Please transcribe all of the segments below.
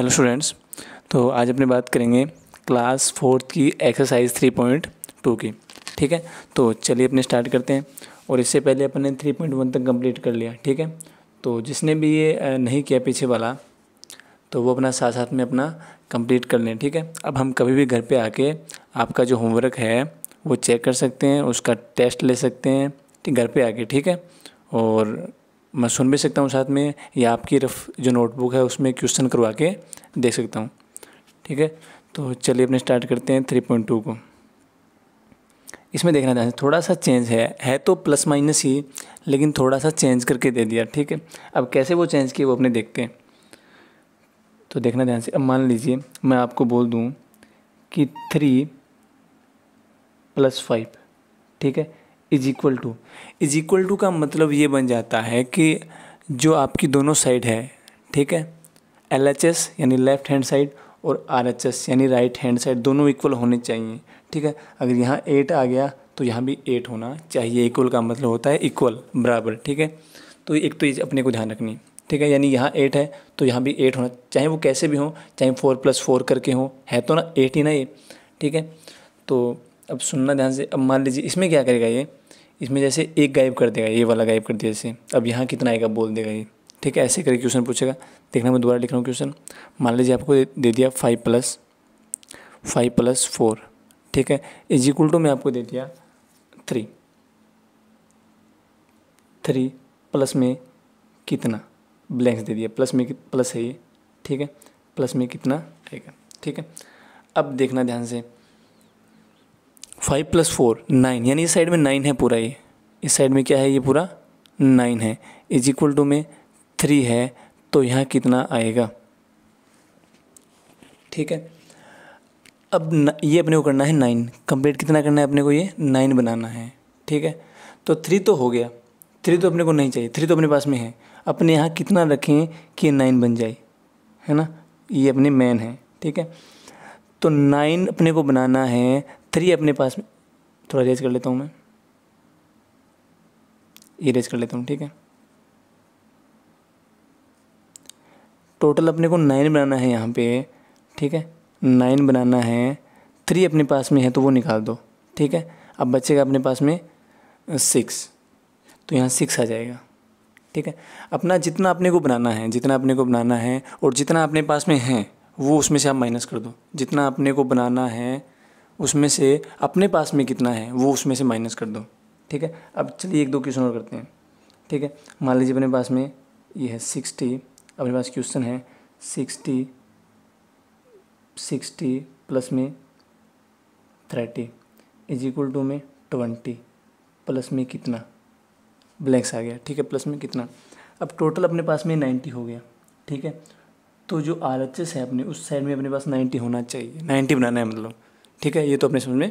hello students तो आज अपने बात करेंगे क्लास फोर्थ की एक्सरसाइज थ्री पॉइंट टू की ठीक है तो चलिए अपने स्टार्ट करते हैं और इससे पहले अपन ने थ्री पॉइंट वन तक कंप्लीट कर लिया ठीक है तो जिसने भी ये नहीं किया पीछे वाला तो वो अपना साथ साथ में अपना कंप्लीट कर लें ठीक है अब हम कभी भी घर पर आके आपका जो होमवर्क है वो चेक कर सकते हैं उसका टेस्ट ले सकते हैं घर पर आके ठीक है और मैं सुन भी सकता हूँ साथ में या आपकी रफ जो नोटबुक है उसमें क्वेश्चन करवा के देख सकता हूँ ठीक है तो चलिए अपने स्टार्ट करते हैं थ्री पॉइंट टू को इसमें देखना चाहते थोड़ा सा चेंज है है तो प्लस माइनस ही लेकिन थोड़ा सा चेंज करके दे दिया ठीक है अब कैसे वो चेंज किए वो अपने देखते हैं तो देखना ध्यान से अब मान लीजिए मैं आपको बोल दूँ कि थ्री प्लस फाइव ठीक है is equal to is equal to का मतलब ये बन जाता है कि जो आपकी दोनों साइड है ठीक है एल एच एस यानी लेफ़्ट हैंड साइड और आर एच एस यानी राइट हैंड साइड दोनों इक्वल होने चाहिए ठीक है अगर यहाँ एट आ गया तो यहाँ भी एट होना चाहिए इक्वल का मतलब होता है इक्वल बराबर ठीक है तो एक तो अपने को ध्यान रखनी ठीक है यानी यहाँ एट है तो यहाँ भी एट होना चाहे वो कैसे भी हो चाहे फोर प्लस फोर करके हो है तो ना एट ही ना ये ठीक है तो अब सुनना ध्यान से अब मान लीजिए इसमें क्या करेगा ये इसमें जैसे एक गायब कर देगा ये वाला गायब कर दिया जैसे अब यहाँ कितना आएगा बोल देगा ये ठीक है ऐसे करके क्वेश्चन पूछेगा देखना मैं दोबारा लिख रहा हूँ क्वेश्चन मान लीजिए आपको दे दिया five plus five plus four ठीक है इज इक्वल टू में आपको दे दिया थ्री थ्री प्लस में कितना ब्लैंक्स दे दिया प्लस में प्लस है ये ठीक है प्लस में कितना आएगा ठीक है अब देखना ध्यान से फाइव प्लस फोर नाइन यानी इस साइड में नाइन है पूरा ये इस साइड में क्या है ये पूरा नाइन है इज इक्वल टू में थ्री है तो यहाँ कितना आएगा ठीक है अब न, ये अपने को करना है नाइन कंप्लीट कितना करना है अपने को ये नाइन बनाना है ठीक है तो थ्री तो हो गया थ्री तो अपने को नहीं चाहिए थ्री तो अपने पास में है अपने यहाँ कितना रखें कि ये नाइन बन जाए है ना ये अपने मेन है ठीक है तो नाइन अपने को बनाना है थ्री अपने पास में थोड़ा रेज कर लेता हूँ मैं ये रेज कर लेता हूँ ठीक है टोटल अपने को नाइन बनाना है यहाँ पे ठीक है नाइन बनाना है थ्री अपने पास में है तो वो निकाल दो ठीक है अब बचेगा अपने पास में सिक्स तो यहाँ सिक्स आ जाएगा ठीक है अपना जितना अपने को बनाना है जितना अपने को बनाना है और जितना अपने पास में है वो उसमें से आप माइनस कर दो जितना अपने को बनाना है उसमें से अपने पास में कितना है वो उसमें से माइनस कर दो ठीक है अब चलिए एक दो क्वेश्चन और करते हैं ठीक है मान लीजिए अपने पास में ये है सिक्सटी अपने पास क्वेश्चन है सिक्सटी सिक्सटी प्लस में थर्टी इज इक्वल टू में ट्वेंटी प्लस में कितना ब्लैंक्स आ गया ठीक है प्लस में कितना अब टोटल अपने पास में नाइन्टी हो गया ठीक है तो जो आर एच एस है अपने उस साइड में अपने पास नाइन्टी होना चाहिए नाइन्टी बनाना है मतलब ठीक है ये तो अपने समझ में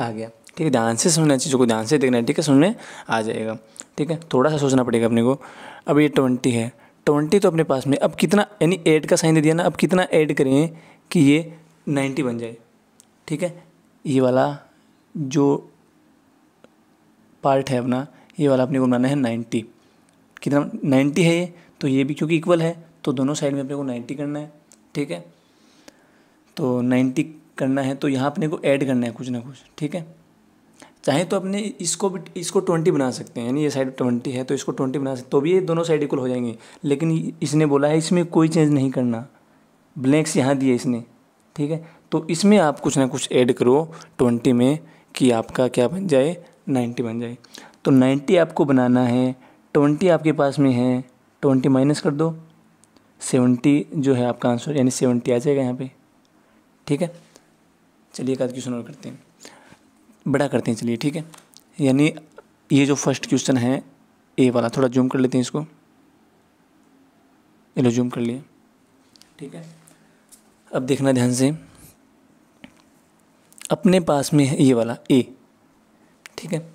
आ गया ठीक है ध्यान से समझना चीज़ों को ध्यान से देखना है ठीक है समझ आ जाएगा ठीक है थोड़ा सा सोचना पड़ेगा अपने को अब ये ट्वेंटी है ट्वेंटी तो अपने पास में अब कितना यानी एड का साइन दे दिया ना अब कितना ऐड करें कि ये नाइन्टी बन जाए ठीक है ये वाला जो पार्ट है अपना ये वाला अपने को बनाना है नाइन्टी कितना नाइन्टी है ये तो ये भी क्योंकि इक्वल है तो दोनों साइड में अपने को नाइन्टी करना है ठीक है तो नाइन्टी करना है तो यहाँ अपने को ऐड करना है कुछ ना कुछ ठीक है चाहे तो अपने इसको भी इसको ट्वेंटी बना सकते हैं यानी ये साइड ट्वेंटी है तो इसको ट्वेंटी बना सकते तो भी ये दोनों साइड इक्वल हो जाएंगे लेकिन इसने बोला है इसमें कोई चेंज नहीं करना ब्लैंक्स यहाँ दिए इसने ठीक है तो इसमें आप कुछ ना कुछ ऐड करो ट्वेंटी में कि आपका क्या बन जाए नाइन्टी बन जाए तो नाइन्टी आपको बनाना है ट्वेंटी आपके पास में है ट्वेंटी माइनस कर दो सेवेंटी जो है आपका आंसर यानी सेवेंटी आ जाएगा यहाँ पे ठीक है चलिए एक आध क्वेश्चन और करते हैं बड़ा करते हैं चलिए ठीक है यानी ये जो फर्स्ट क्वेश्चन है ए वाला थोड़ा जूम कर लेते हैं इसको ये लो जूम कर लिए ठीक है अब देखना ध्यान से अपने पास में है ये वाला ए ठीक है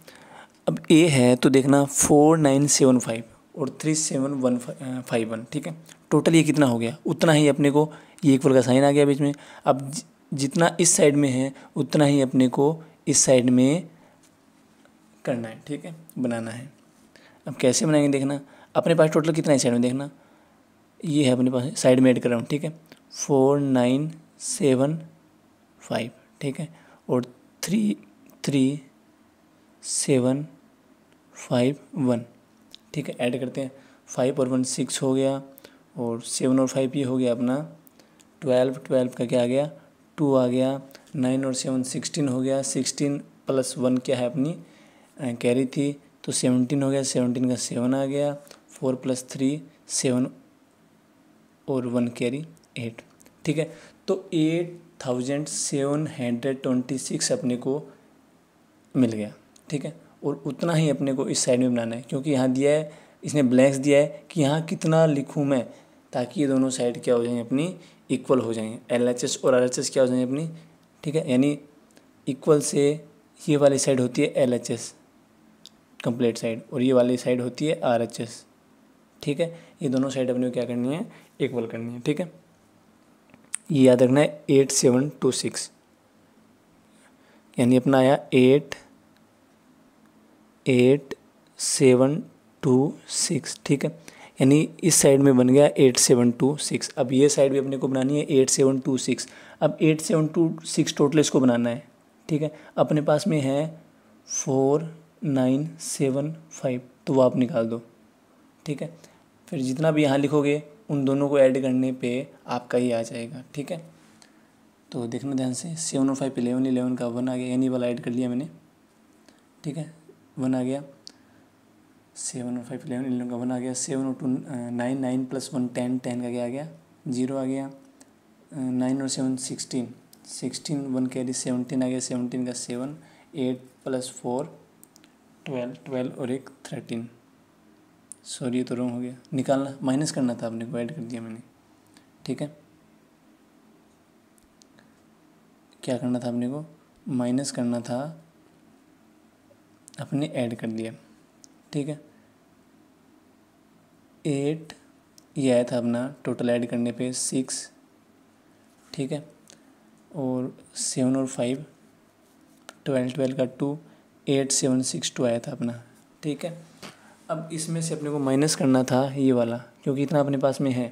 अब ए है तो देखना फोर नाइन सेवन फाइव और three seven one five one ठीक है टोटल ये कितना हो गया उतना ही अपने को ये एक वर्ग का साइन आ गया बीच में अब जितना इस साइड में है उतना ही अपने को इस साइड में करना है ठीक है बनाना है अब कैसे बनाएंगे देखना अपने पास टोटल कितना है साइड में देखना ये है अपने पास साइड में ऐड कर रहा हूँ ठीक है फोर नाइन सेवन फाइव ठीक है और three three seven five one ठीक है ऐड करते हैं फाइव और वन सिक्स हो गया और सेवन और फाइव ये हो गया अपना ट्वेल्व ट्वेल्व का क्या आ गया टू आ गया नाइन और सेवन सिक्सटीन हो गया सिक्सटीन प्लस वन क्या है अपनी कैरी थी तो सेवनटीन हो गया सेवनटीन का सेवन आ गया फोर प्लस थ्री सेवन और वन कैरी एट ठीक है तो eight thousand seven hundred twenty six अपने को मिल गया ठीक है और उतना ही अपने को इस साइड में बनाना है क्योंकि यहाँ दिया है इसने ब्लैंक्स दिया है कि यहाँ कितना लिखूँ मैं ताकि ये दोनों साइड क्या हो जाए अपनी इक्वल हो जाएंगे एल एच एस और आर एच एस क्या हो जाएंगे अपनी ठीक है यानी इक्वल से ये वाली साइड होती है L H S complete side और ये वाली साइड होती है आर एच एस ठीक है ये दोनों साइड अपने क्या करनी है इक्वल करनी है ठीक है ये याद रखना है एट सेवन टू सिक्स यानी अपना आया eight eight seven two six ठीक है यानी इस साइड में बन गया एट सेवन टू सिक्स अब ये साइड भी अपने को बनानी है एट सेवन टू सिक्स अब eight seven two six total इसको बनाना है ठीक है अपने पास में है फोर नाइन सेवन फाइव तो वो आप निकाल दो ठीक है फिर जितना भी यहाँ लिखोगे उन दोनों को ऐड करने पे आपका ही आ जाएगा ठीक है तो देखना ध्यान से सेवन और फाइव इलेवन इलेवन का वन आ गया यानी वाला ऐड कर लिया मैंने ठीक है वन आ गया सेवन और फाइव इलेवन इलेवन का वन आ गया सेवन और two nine nine plus one ten ten का क्या आ गया जीरो आ गया नाइन और seven sixteen sixteen one carry seventeen आ गया सेवनटीन का seven eight plus four twelve twelve और एक थर्टीन सॉरी ये तो रॉन्ग हो गया निकालना माइनस करना था आपने को ऐड कर दिया मैंने ठीक है क्या करना था अपने को माइनस करना था अपने ऐड कर दिया ठीक है एट ये आया था अपना टोटल ऐड करने पे सिक्स ठीक है और सेवन और फाइव ट्वेल्व ट्वेल्व का two eight seven six two आया था अपना ठीक है अब इसमें से अपने को माइनस करना था ये वाला क्योंकि इतना अपने पास में है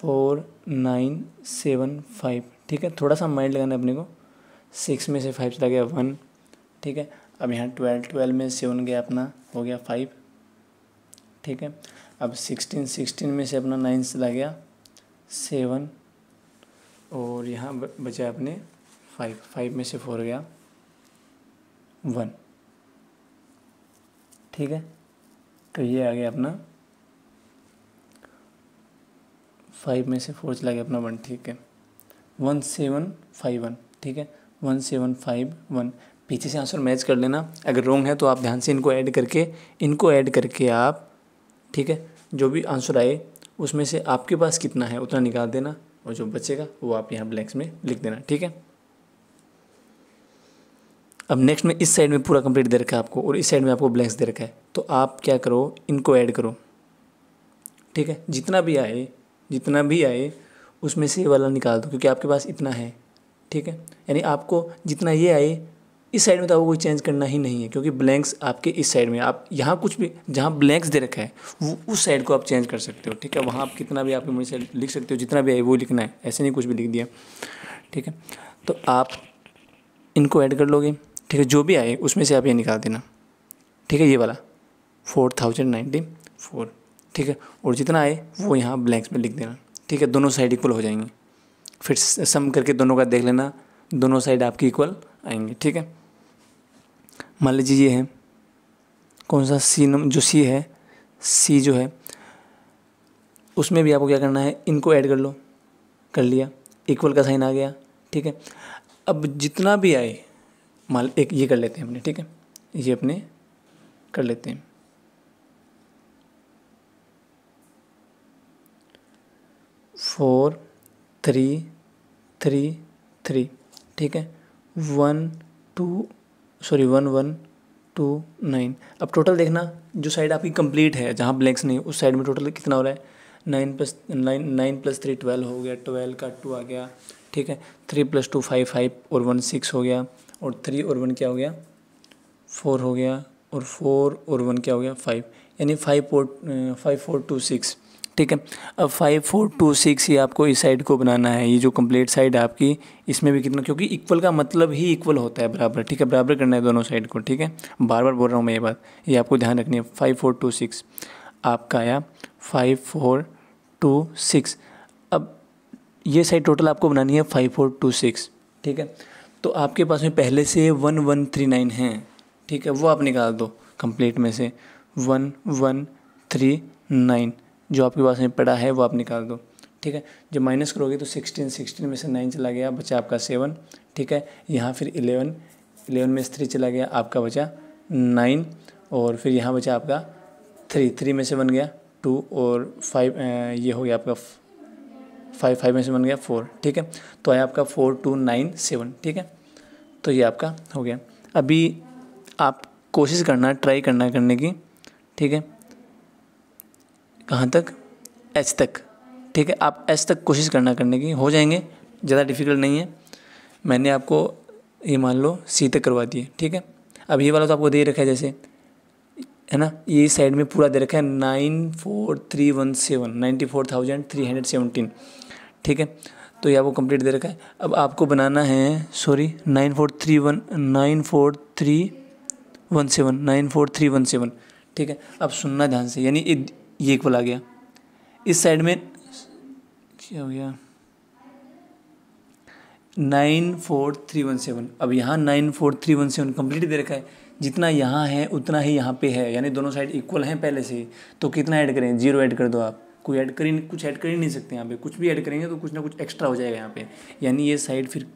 फोर नाइन सेवन फाइव ठीक है थोड़ा सा माइंड लगाना अपने को सिक्स में से फाइव चला गया वन ठीक है अब यहाँ ट्वेल्व ट्वेल्व में सेवन गया अपना हो गया फाइव ठीक है अब सिक्सटीन सिक्सटीन में से अपना नाइन चला गया सेवन और यहाँ बचा अपने फाइव फाइव में से फोर गया वन ठीक है तो ये आ गया अपना फाइव में से फोर चला गया अपना वन ठीक है वन सेवन फाइव वन ठीक है वन सेवन फाइव वन पीछे से आंसर मैच कर लेना अगर रॉन्ग है तो आप ध्यान से इनको ऐड करके इनको ऐड करके आप ठीक है जो भी आंसर आए उसमें से आपके पास कितना है उतना निकाल देना और जो बचेगा वो आप यहाँ ब्लैंक्स में लिख देना ठीक है अब नेक्स्ट में इस साइड में पूरा कंप्लीट दे रखा है आपको और इस साइड में आपको ब्लैंक्स दे रखा है तो आप क्या करो इनको ऐड करो ठीक है जितना भी आए जितना भी आए उसमें से ये वाला निकाल दो क्योंकि आपके पास इतना है ठीक है यानी आपको जितना ये आए इस साइड में तो आपको कोई चेंज करना ही नहीं है क्योंकि ब्लैंक्स आपके इस साइड में आप यहाँ कुछ भी जहाँ ब्लैंक्स दे रखा है वो उस साइड को आप चेंज कर सकते हो ठीक है वहाँ आप कितना भी आप साइड लिख सकते हो जितना भी है वो लिखना है ऐसे नहीं कुछ भी लिख दिया ठीक है तो आप इनको ऐड कर लोगे ठीक है जो भी आए उसमें से आप ये निकाल देना ठीक है ये वाला फोर थाउजेंड नाइन्टी फोर ठीक है और जितना आए वो यहाँ ब्लैंक्स में लिख देना ठीक है दोनों साइड इक्वल हो जाएंगे फिर सम करके दोनों का देख लेना दोनों साइड आपकी इक्वल आएंगे ठीक है मान लीजिए ये है कौन सा सी नम जो सी है सी जो है उसमें भी आपको क्या करना है इनको ऐड कर लो कर लिया इक्वल का साइन आ गया ठीक है अब जितना भी आए मान एक ये कर लेते हैं अपने ठीक है ये अपने कर लेते हैं फोर थ्री थ्री थ्री ठीक है one two sorry one one two nine अब टोटल देखना जो साइड आपकी कंप्लीट है जहाँ ब्लैंक्स नहीं उस साइड में टोटल कितना हो रहा है nine plus nine nine plus three twelve हो गया ट्वेल्व का टू आ गया ठीक है three plus two five five और वन सिक्स हो गया और थ्री और वन क्या हो गया फोर हो गया और फोर और वन क्या हो गया फाइव यानी five four five four two six ठीक है अब फाइव फोर टू सिक्स ये आपको इस साइड को बनाना है ये जो कंप्लीट साइड है आपकी इसमें भी कितना क्योंकि इक्वल का मतलब ही इक्वल होता है बराबर ठीक है बराबर करना है दोनों साइड को ठीक है बार बार बोल रहा हूँ मैं ये बात ये आपको ध्यान रखनी है फाइव फोर टू सिक्स आपका आया फाइव फोर टू सिक्स अब ये साइड टोटल आपको बनानी है फाइव फोर टू सिक्स ठीक है तो आपके पास में पहले से वन वन थ्री नाइन है ठीक है वो आप निकाल दो कंप्लीट में से वन वन थ्री नाइन जो आपके पास में पड़ा है वो आप निकाल दो ठीक है जब माइनस करोगे तो सिक्सटीन सिक्सटीन में से नाइन चला गया बचा आपका सेवन ठीक है यहाँ फिर इलेवन इलेवन में से थ्री चला गया आपका बचा नाइन और फिर यहाँ बचा आपका थ्री थ्री में से बन गया टू और फाइव ये हो गया आपका फाइव फाइव में से बन गया फोर ठीक है तो आया आपका फोर टू नाइन सेवन ठीक है तो ये आपका हो गया अभी आप कोशिश करना ट्राई करना करने की ठीक है कहाँ तक एच तक ठीक है आप एच तक कोशिश करना करने की हो जाएंगे ज़्यादा डिफ़िकल्ट नहीं है मैंने आपको ये मान लो सी तक करवा दिए ठीक है अब ये वाला तो आपको दे रखा है जैसे है ना ये साइड में पूरा दे रखा है nine four three one seven ninety four thousand three hundred seventeen ठीक है तो ये आपको कंप्लीट दे रखा है अब आपको बनाना है sorry nine four three one nine four three one seven nine four three one seven ठीक है अब सुनना ध्यान से यानी ये इक्वल आ गया इस साइड में क्या हो गया nine four three one seven अब यहाँ nine four three one seven complete दे रखा है जितना यहाँ है उतना ही यहाँ पे है यानी दोनों साइड इक्वल हैं पहले से तो कितना ऐड करें जीरो ऐड कर दो आप कोई ऐड कर ही कुछ ऐड कर ही नहीं सकते यहाँ पे कुछ भी ऐड करेंगे तो कुछ ना कुछ एक्स्ट्रा हो जाएगा यहाँ पे यानी ये साइड फिर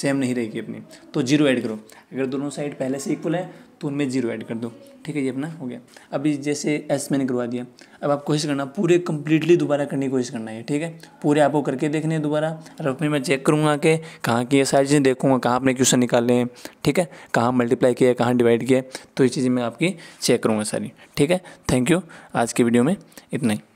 सेम नहीं रहेगी अपनी तो जीरो ऐड करो अगर दोनों साइड पहले से इक्वल है तो उनमें जीरो ऐड कर दो ठीक है ये अपना हो गया अभी जैसे एस मैंने करवा दिया अब आप कोशिश करना पूरे कम्प्लीटली दोबारा करने की कोशिश करना है ठीक है पूरे आपको करके देखने हैं दोबारा रफ में मैं चेक करूँगा कि कहाँ की ये सारी चीज़ें देखूँगा कहाँ अपने क्वेश्चन निकाले हैं ठीक है कहाँ मल्टीप्लाई किया है कहाँ डिवाइड किया तो ये चीज़ें मैं आपकी चेक करूँगा सारी ठीक है थैंक यू आज की वीडियो में इतना ही